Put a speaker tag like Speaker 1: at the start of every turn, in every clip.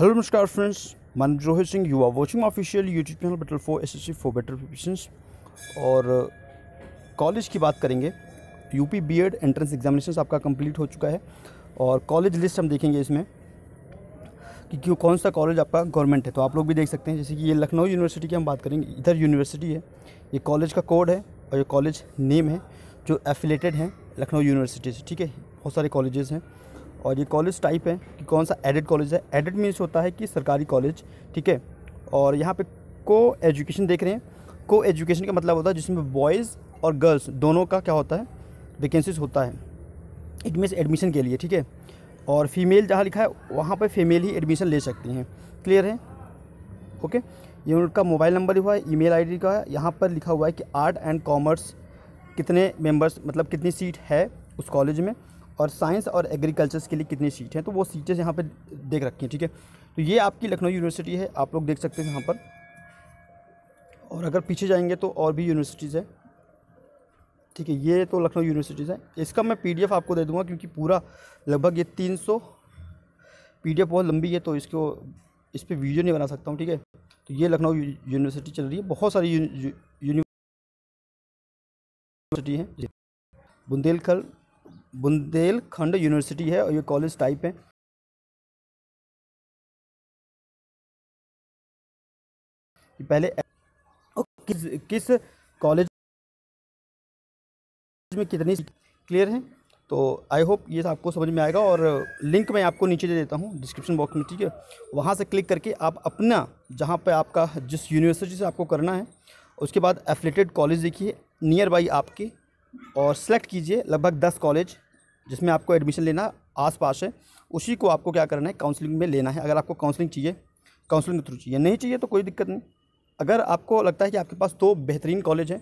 Speaker 1: hello नमस्कार friends मन Rohit Singh you are watching official YouTube channel battle for S S for better preparations और college uh, की बात करेंगे यूपी बीएड एंट्रेंस एग्जामिनेशन आपका कंप्लीट हो चुका है और कॉलेज लिस्ट हम देखेंगे इसमें कि क्यों कौन सा कॉलेज आपका गवर्नमेंट है तो आप लोग भी देख सकते हैं जैसे कि ये लखनऊ यूनिवर्सिटी की हम बात करेंगे इधर यूनिवर्सिटी है ये कॉलेज का कोड है और ये कॉलेज नेम है जो एफिलेटेड हैं लखनऊ यूनिवर्सिटी से ठीक है बहुत सारे कॉलेजेस हैं और ये कॉलेज टाइप है कि कौन सा एडेड कॉलेज है एडेड मीन्स होता है कि सरकारी कॉलेज ठीक है और यहाँ पे को एजुकेशन देख रहे हैं को एजुकेशन का मतलब होता है जिसमें बॉयज़ और गर्ल्स दोनों का क्या होता है वैकेंसीज होता है इट मीन्स एडमिशन के लिए ठीक है और फीमेल जहाँ लिखा है वहाँ पर फीमेल ही एडमिशन ले सकती हैं क्लियर है ओके ये उनका मोबाइल नंबर हुआ है ईमेल आईडी का है यहाँ पर लिखा हुआ है कि आर्ट एंड कॉमर्स कितने मेंबर्स मतलब कितनी सीट है उस कॉलेज में और साइंस और एग्रीकल्चर्स के लिए कितनी सीट हैं तो वो सीटें यहाँ पर देख रखी हैं ठीक है तो ये आपकी लखनऊ यूनिवर्सिटी है आप लोग देख सकते हैं यहाँ पर और अगर पीछे जाएंगे तो और भी यूनिवर्सिटीज़ है ठीक है ये तो लखनऊ यूनिवर्सिटीज़ है इसका मैं पीडीएफ आपको दे दूँगा क्योंकि पूरा लगभग ये तीन सौ पीडीएफ बहुत लंबी है तो इसको इस पर वीडियो नहीं बना सकता हूँ ठीक है तो ये लखनऊ यूनिवर्सिटी चल रही है बहुत सारी यूनिवर्सिटी हैं बुंदेलखंड बुंदेलखंड यूनिवर्सिटी है और ये कॉलेज टाइप है पहले किस किस कॉलेज में कितनी क्लियर है तो आई होप ये आपको समझ में आएगा और लिंक मैं आपको नीचे दे देता हूँ डिस्क्रिप्शन बॉक्स में ठीक है वहाँ से क्लिक करके आप अपना जहाँ पे आपका जिस यूनिवर्सिटी से आपको करना है उसके बाद एफिलेटेड कॉलेज देखिए नियर बाई आपके और सेलेक्ट कीजिए लगभग दस कॉलेज जिसमें आपको एडमिशन लेना आसपास है उसी को आपको क्या करना है काउंसलिंग में लेना है अगर आपको काउंसलिंग चाहिए काउंसलिंग के थ्रू चाहिए नहीं चाहिए तो कोई दिक्कत नहीं अगर आपको लगता है कि आपके पास दो बेहतरीन कॉलेज हैं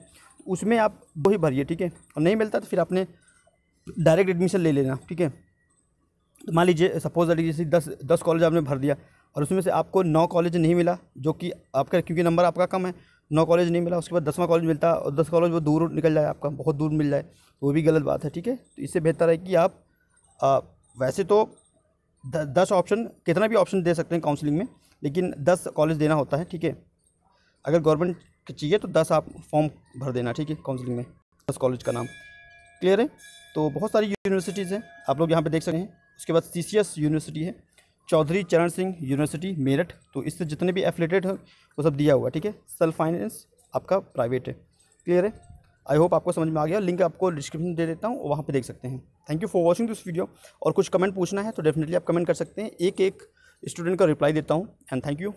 Speaker 1: उसमें आप दो ही भरिए ठीक है और नहीं मिलता तो फिर आपने डायरेक्ट एडमिशन ले लेना ठीक है तो मान लीजिए सपोज अरे जैसे दस दस कॉलेज आपने भर दिया और उसमें से आपको नौ कॉलेज नहीं मिला जो कि आपका क्योंकि नंबर आपका कम है नौ कॉलेज नहीं मिला उसके बाद दसवां कॉलेज मिलता और दस कॉलेज वो दूर निकल जाए आपका बहुत दूर मिल जाए तो वो भी गलत बात है ठीक है तो इससे बेहतर है कि आप आ, वैसे तो द, दस ऑप्शन कितना भी ऑप्शन दे सकते हैं काउंसलिंग में लेकिन दस कॉलेज देना होता है ठीक है अगर गवर्नमेंट चाहिए तो दस आप फॉर्म भर देना ठीक है काउंसलिंग में दस कॉलेज का नाम क्लियर है तो बहुत सारी यूनिवर्सिटीज़ हैं आप लोग यहाँ पर देख सकते हैं उसके बाद सी यूनिवर्सिटी है चौधरी चरण सिंह यूनिवर्सिटी मेरठ तो इससे जितने भी एफिलेटेड हैं वो सब दिया हुआ ठीक है सेल्फ फाइनेंस आपका प्राइवेट है क्लियर है आई होप आपको समझ में आ गया लिंक आपको डिस्क्रिप्शन दे देता हूँ वहाँ पे देख सकते हैं thank you for watching this video और कुछ कमेंट पूछना है तो डेफिनेटली आप कमेंट कर सकते हैं एक एक स्टूडेंट का रिप्लाई देता हूँ एंड थैंक यू